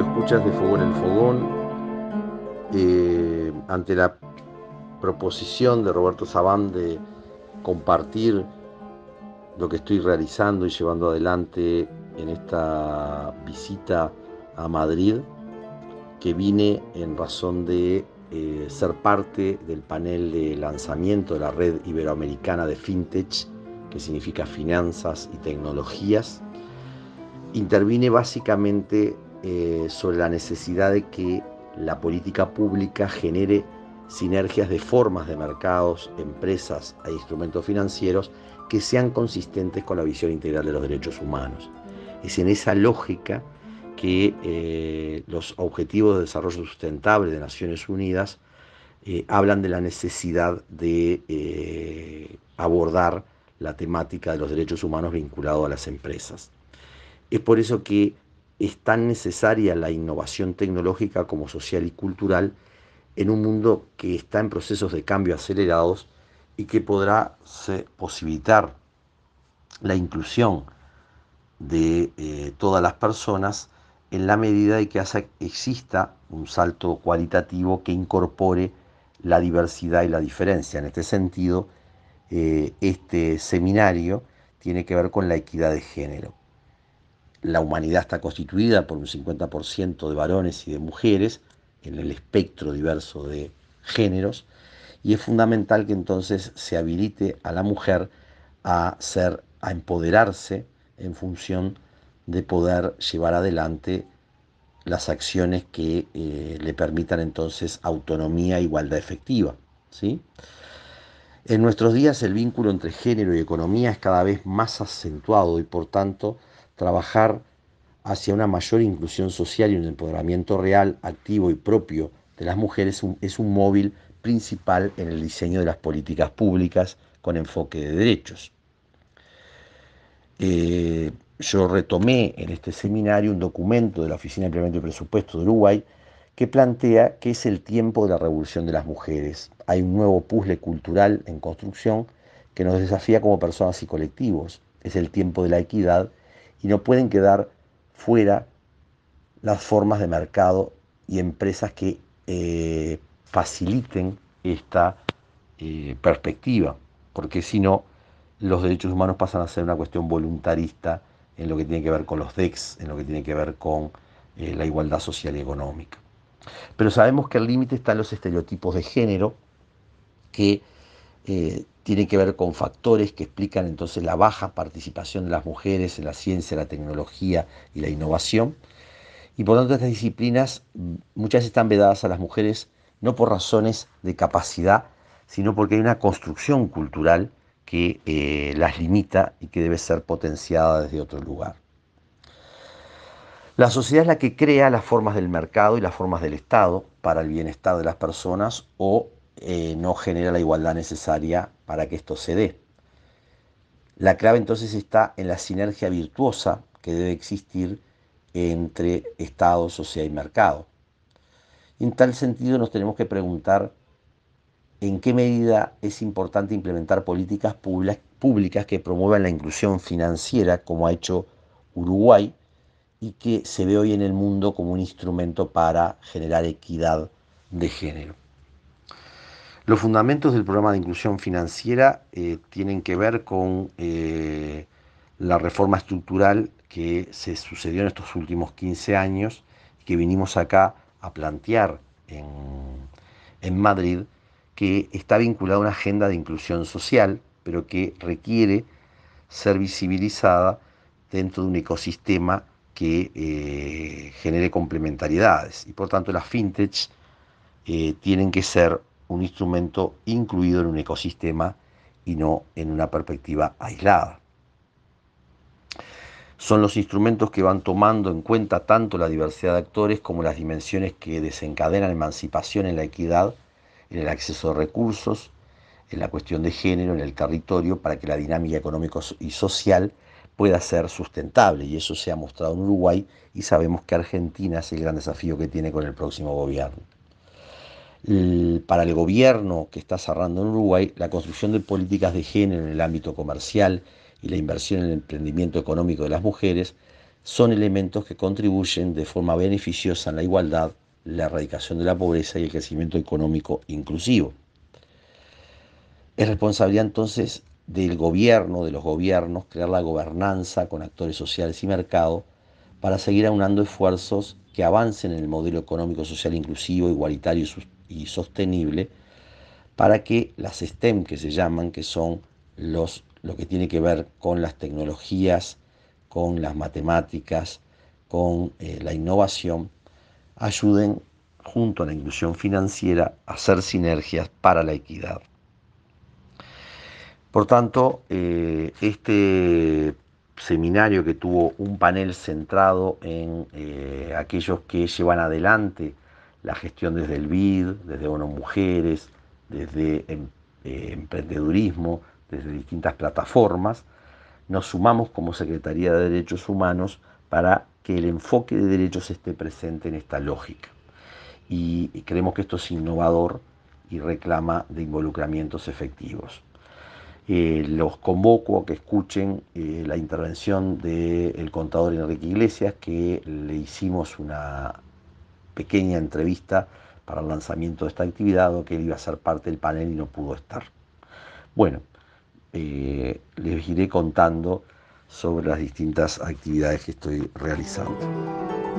Escuchas de Fogón en Fogón, eh, ante la proposición de Roberto Sabán de compartir lo que estoy realizando y llevando adelante en esta visita a Madrid, que vine en razón de eh, ser parte del panel de lanzamiento de la red iberoamericana de FinTech, que significa finanzas y tecnologías, intervine básicamente eh, sobre la necesidad de que la política pública genere sinergias de formas de mercados, empresas e instrumentos financieros que sean consistentes con la visión integral de los derechos humanos. Es en esa lógica que eh, los Objetivos de Desarrollo Sustentable de Naciones Unidas eh, hablan de la necesidad de abordar la temática de los derechos humanos vinculado a las empresas. Es por eso que es tan necesaria la innovación tecnológica como social y cultural en un mundo que está en procesos de cambio acelerados y que podrá posibilitar la inclusión de eh, todas las personas en la medida de que exista un salto cualitativo que incorpore la diversidad y la diferencia. En este sentido, eh, este seminario tiene que ver con la equidad de género la humanidad está constituida por un 50% de varones y de mujeres en el espectro diverso de géneros, y es fundamental que entonces se habilite a la mujer a ser, a empoderarse en función de poder llevar adelante las acciones que eh, le permitan entonces autonomía e igualdad efectiva. ¿sí? En nuestros días el vínculo entre género y economía es cada vez más acentuado y por tanto trabajar hacia una mayor inclusión social y un empoderamiento real, activo y propio de las mujeres es un móvil principal en el diseño de las políticas públicas con enfoque de derechos. Eh, yo retomé en este seminario un documento de la Oficina de Implemento y Presupuesto de Uruguay que plantea que es el tiempo de la revolución de las mujeres. Hay un nuevo puzzle cultural en construcción que nos desafía como personas y colectivos. Es el tiempo de la equidad y no pueden quedar fuera las formas de mercado y empresas que eh, faciliten esta eh, perspectiva, porque si no, los derechos humanos pasan a ser una cuestión voluntarista en lo que tiene que ver con los DEX, en lo que tiene que ver con eh, la igualdad social y económica. Pero sabemos que el límite están los estereotipos de género que tiene que ver con factores que explican entonces la baja participación de las mujeres en la ciencia, la tecnología y la innovación. Y por lo tanto estas disciplinas mm, muchas están vedadas a las mujeres no por razones de capacidad, sino porque hay una construcción cultural que eh, las limita y que debe ser potenciada desde otro lugar. La sociedad es la que crea las formas del mercado y las formas del Estado para el bienestar de las personas o eh, no genera la igualdad necesaria para que esto se dé. La clave entonces está en la sinergia virtuosa que debe existir entre Estado, sociedad y mercado. En tal sentido nos tenemos que preguntar en qué medida es importante implementar políticas públicas que promuevan la inclusión financiera, como ha hecho Uruguay, y que se ve hoy en el mundo como un instrumento para generar equidad de género. Los fundamentos del programa de inclusión financiera eh, tienen que ver con eh, la reforma estructural que se sucedió en estos últimos 15 años y que vinimos acá a plantear en, Madrid, que está vinculada a una agenda de inclusión social, pero que requiere ser visibilizada dentro de un ecosistema que eh, genere complementariedades. Y por tanto las fintechs tienen que ser un instrumento incluido en un ecosistema y no en una perspectiva aislada. Son los instrumentos que van tomando en cuenta tanto la diversidad de actores como las dimensiones que desencadenan emancipación en la equidad, en el acceso a recursos, en la cuestión de género, en el territorio, para que la dinámica económica y social pueda ser sustentable. Y eso se ha mostrado en Uruguay y sabemos que Argentina es el gran desafío que tiene con el próximo gobierno para el gobierno que está cerrando en Uruguay la construcción de políticas de género en el ámbito comercial y la inversión en el emprendimiento económico de las mujeres son elementos que contribuyen de forma beneficiosa en la igualdad, la erradicación de la pobreza y el crecimiento económico inclusivo. Es responsabilidad entonces del gobierno, de los gobiernos, crear la gobernanza con actores sociales y mercado para seguir aunando esfuerzos que avancen en el modelo económico, social, inclusivo, igualitario y sustentable y sostenible para que las STEM que se llaman, que son los, lo que tiene que ver con las tecnologías, con las matemáticas, con eh, la innovación, ayuden junto a la inclusión financiera a hacer sinergias para la equidad. Por tanto, eh, este seminario que tuvo un panel centrado en eh, aquellos que llevan adelante la gestión desde el BID, desde ONU Mujeres, desde em, eh, emprendedurismo, desde distintas plataformas, nos sumamos como Secretaría de Derechos Humanos para que el enfoque de derechos esté presente en esta lógica. Y, creemos que esto es innovador y reclama de involucramientos efectivos. Eh, los convoco a que escuchen eh, la intervención del contador Enrique Iglesias, que le hicimos una pequeña entrevista para el lanzamiento de esta actividad, o que él iba a ser parte del panel y no pudo estar. Bueno, eh, les iré contando sobre las distintas actividades que estoy realizando.